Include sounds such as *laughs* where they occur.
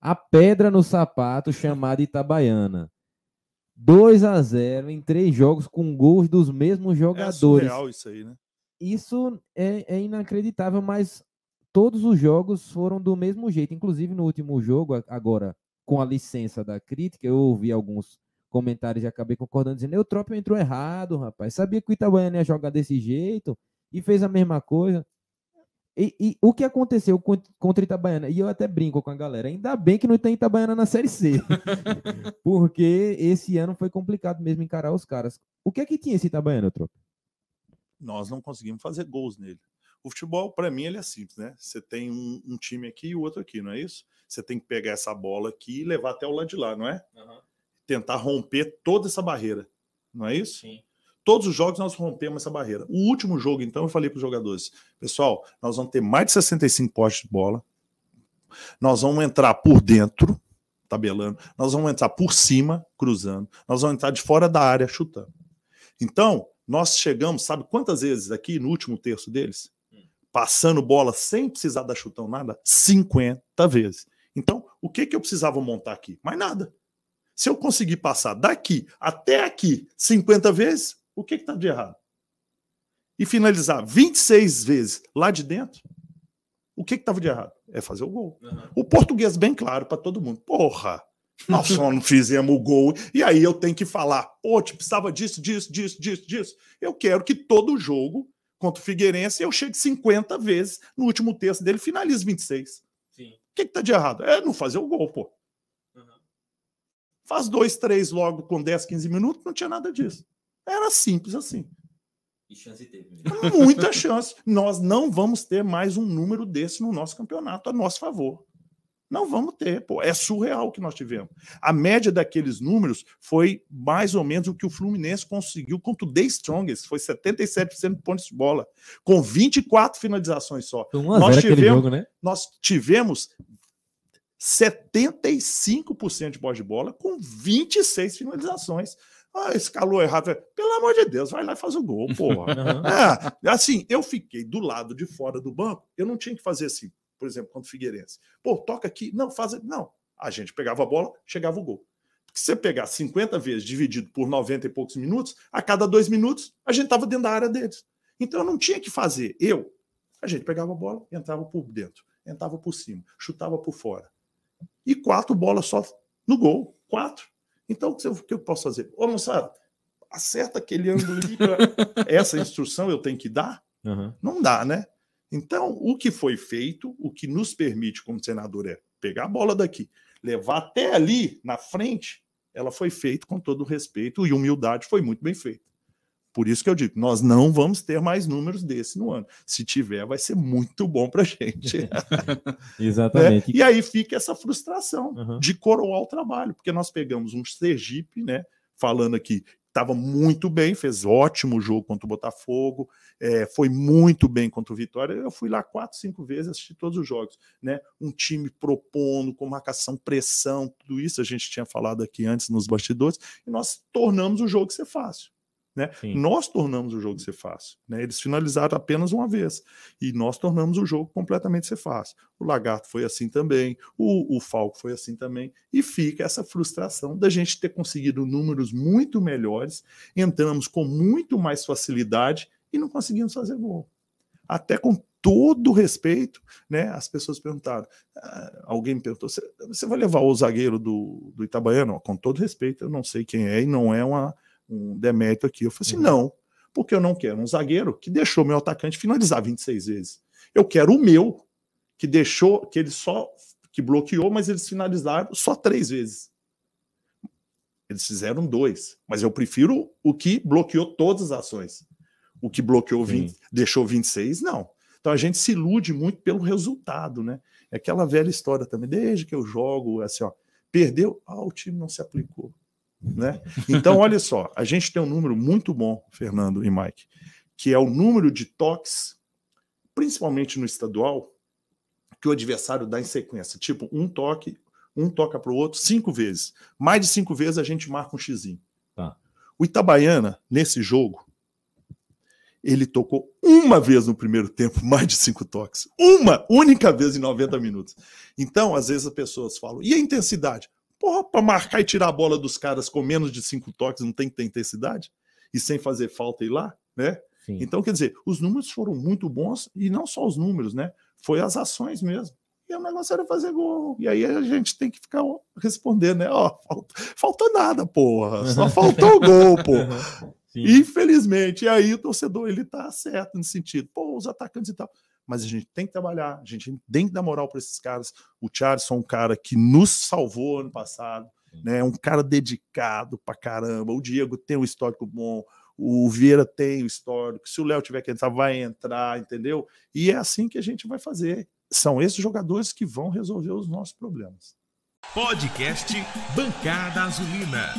A pedra no sapato chamada Itabaiana. 2 a 0 em três jogos com gols dos mesmos é jogadores. É isso aí, né? Isso é, é, inacreditável, mas todos os jogos foram do mesmo jeito. Inclusive no último jogo, agora com a licença da crítica, eu ouvi alguns comentários e acabei concordando, dizendo: Eutrópio entrou errado, rapaz. Sabia que o Itabaiana ia jogar desse jeito e fez a mesma coisa. E, e, o que aconteceu contra Itabaiana? E eu até brinco com a galera. Ainda bem que não tem Itabaiana na Série C. *laughs* porque esse ano foi complicado mesmo encarar os caras. O que é que tinha esse Itabaiana, Tropa? Nós não conseguimos fazer gols nele. O futebol, para mim, ele é simples, né? Você tem um, um, time aqui e o outro aqui, não é isso? Você tem que pegar essa bola aqui e levar até o lado de lá, não é? Uhum. Tentar romper toda essa barreira, não é isso? Sim. Todos os jogos nós rompemos essa barreira. O último jogo, então, eu falei para os jogadores: pessoal, nós vamos ter mais de 65 postes de bola, nós vamos entrar por dentro, tabelando, nós vamos entrar por cima, cruzando, nós vamos entrar de fora da área, chutando. Então, nós chegamos, sabe quantas vezes aqui no último terço deles? Passando bola sem precisar dar chutão nada? 50 vezes. Então, o que, que eu precisava montar aqui? Mais nada. Se eu conseguir passar daqui até aqui 50 vezes, o que está de errado? E finalizar 26 vezes lá de dentro? O que estava de errado? É fazer o gol. Uhum. O português, bem claro para todo mundo. Porra, nós só não fizemos o gol. E aí eu tenho que falar, pô, te precisava disso, disso, disso, disso, disso. Eu quero que todo jogo contra o Figueirense eu chegue 50 vezes no último terço dele, finalize 26. O que está de errado? É não fazer o gol, pô. Uhum. Faz dois, três logo com 10, 15 minutos, não tinha nada disso. Era simples assim. E chance teve. Mesmo. Muita chance. Nós não vamos ter mais um número desse no nosso campeonato a nosso favor. Não vamos ter, pô. É surreal o que nós tivemos. A média daqueles números foi mais ou menos o que o Fluminense conseguiu contra o The Strongest, foi 77% de pontos de bola, com 24 finalizações só. Nós tivemos, jogo, né? nós tivemos 75% de posse de bola com 26 finalizações. Ah, escalou errado. Pelo amor de Deus, vai lá e faz o gol, porra. *laughs* é, assim, eu fiquei do lado de fora do banco, eu não tinha que fazer assim, por exemplo, contra o Figueirense. Pô, toca aqui. Não, faz. Não. A gente pegava a bola, chegava o gol. Porque se você pegar 50 vezes dividido por 90 e poucos minutos, a cada dois minutos a gente estava dentro da área deles. Então eu não tinha que fazer. Eu, a gente pegava a bola, entrava por dentro, entrava por cima, chutava por fora. E quatro bolas só no gol. Quatro. Então, o que eu, o que eu posso fazer? Ô, moçada, acerta aquele ângulo ali. Pra... *laughs* Essa instrução eu tenho que dar? Uhum. Não dá, né? Então, o que foi feito, o que nos permite como senador é pegar a bola daqui, levar até ali na frente, ela foi feita com todo respeito e humildade, foi muito bem feita. Por isso que eu digo, nós não vamos ter mais números desse no ano. Se tiver, vai ser muito bom para gente. *laughs* Exatamente. Né? E aí fica essa frustração uhum. de coroar o trabalho, porque nós pegamos um Sergipe, né? Falando aqui, estava muito bem, fez ótimo jogo contra o Botafogo, é, foi muito bem contra o Vitória. Eu fui lá quatro, cinco vezes, assisti todos os jogos, né? Um time propondo, com marcação, pressão, tudo isso a gente tinha falado aqui antes nos bastidores, e nós tornamos o jogo ser fácil né? Nós tornamos o jogo ser fácil. Né? Eles finalizaram apenas uma vez. E nós tornamos o jogo completamente ser fácil. O Lagarto foi assim também, o, o Falco foi assim também. E fica essa frustração da gente ter conseguido números muito melhores, entramos com muito mais facilidade e não conseguimos fazer gol. Até com todo respeito, né? As pessoas perguntaram. Ah, alguém me perguntou: você vai levar o zagueiro do, do Itabaiano? Com todo respeito, eu não sei quem é e não é uma um demérito aqui. Eu falei assim: uhum. não, porque eu não quero um zagueiro que deixou meu atacante finalizar 26 vezes. Eu quero o meu, que deixou, que ele só que bloqueou, mas eles finalizaram só três vezes. Eles fizeram dois, mas eu prefiro o que bloqueou todas as ações. O que bloqueou 20, deixou 26, não. Então a gente se ilude muito pelo resultado, né? É aquela velha história também, desde que eu jogo, assim, ó, perdeu, ah, o time não se aplicou. Né? Então, olha só, a gente tem um número muito bom, Fernando e Mike, que é o número de toques, principalmente no estadual, que o adversário dá em sequência. Tipo, um toque, um toca para o outro cinco vezes. Mais de cinco vezes a gente marca um xizinho. Tá. O Itabaiana, nesse jogo, ele tocou uma vez no primeiro tempo, *laughs* mais de cinco toques. Uma única vez em 90 minutos. Então, às vezes as pessoas falam, e a intensidade? Porra, para marcar e tirar a bola dos caras com menos de cinco toques, não tem que ter intensidade? E sem fazer falta ir lá, né? Sim. Então, quer dizer, os números foram muito bons, e não só os números, né? Foi as ações mesmo. E o negócio era fazer gol. E aí a gente tem que ficar respondendo, né? Ó, falta, faltou nada, porra. Só *laughs* faltou o gol, porra. Sim. Infelizmente. E aí o torcedor, ele tá certo nesse sentido. Pô, os atacantes e tal mas a gente tem que trabalhar, a gente tem que dar moral para esses caras. O Charleston é um cara que nos salvou ano passado, né? É um cara dedicado para caramba. O Diego tem um histórico bom, o Vieira tem o histórico. Se o Léo tiver que entrar, vai entrar, entendeu? E é assim que a gente vai fazer. São esses jogadores que vão resolver os nossos problemas. Podcast Bancada Azulina.